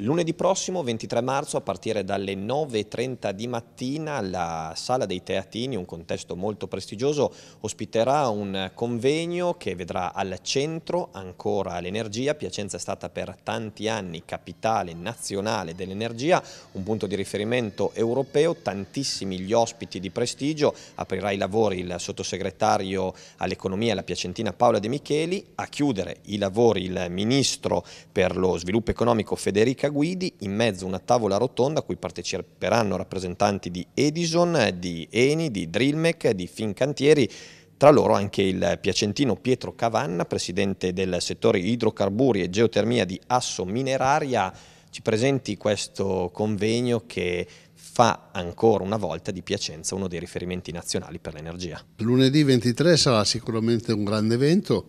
Lunedì prossimo, 23 marzo, a partire dalle 9.30 di mattina, la Sala dei Teatini, un contesto molto prestigioso, ospiterà un convegno che vedrà al centro ancora l'energia. Piacenza è stata per tanti anni capitale nazionale dell'energia, un punto di riferimento europeo, tantissimi gli ospiti di prestigio. Aprirà i lavori il sottosegretario all'economia e alla Piacentina Paola De Micheli, a chiudere i lavori il ministro per lo sviluppo economico Federica guidi in mezzo a una tavola rotonda a cui parteciperanno rappresentanti di Edison, di Eni, di Drillmec, di Fincantieri, tra loro anche il piacentino Pietro Cavanna, presidente del settore idrocarburi e geotermia di Asso Mineraria, ci presenti questo convegno che fa ancora una volta di Piacenza uno dei riferimenti nazionali per l'energia. Lunedì 23 sarà sicuramente un grande evento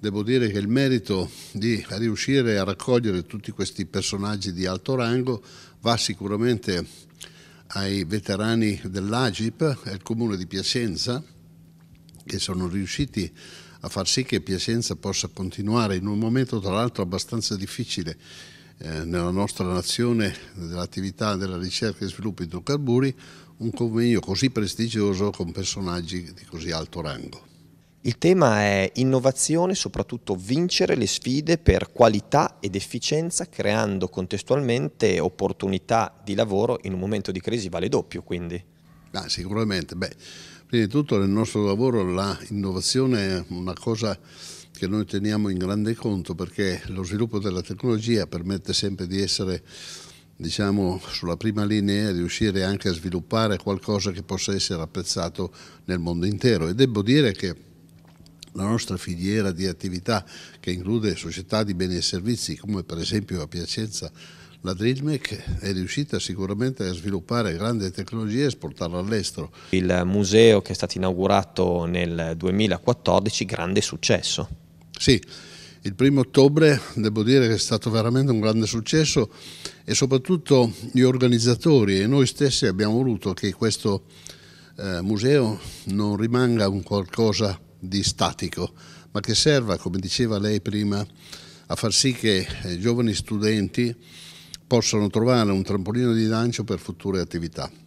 devo dire che il merito di riuscire a raccogliere tutti questi personaggi di alto rango va sicuramente ai veterani dell'Agip e al comune di Piacenza che sono riusciti a far sì che Piacenza possa continuare in un momento tra l'altro abbastanza difficile eh, nella nostra nazione dell'attività della ricerca e sviluppo di idrocarburi un convegno così prestigioso con personaggi di così alto rango. Il tema è innovazione, soprattutto vincere le sfide per qualità ed efficienza, creando contestualmente opportunità di lavoro in un momento di crisi vale doppio. Quindi. Ah, sicuramente, Beh, prima di tutto nel nostro lavoro l'innovazione è una cosa che noi teniamo in grande conto perché lo sviluppo della tecnologia permette sempre di essere diciamo, sulla prima linea e riuscire anche a sviluppare qualcosa che possa essere apprezzato nel mondo intero e devo dire che la nostra filiera di attività che include società di beni e servizi come per esempio a Piacenza la Drillmec è riuscita sicuramente a sviluppare grandi tecnologie e esportarla all'estero. Il museo che è stato inaugurato nel 2014, grande successo. Sì, il primo ottobre devo dire che è stato veramente un grande successo e soprattutto gli organizzatori e noi stessi abbiamo voluto che questo eh, museo non rimanga un qualcosa di statico, ma che serva, come diceva lei prima, a far sì che i eh, giovani studenti possano trovare un trampolino di lancio per future attività.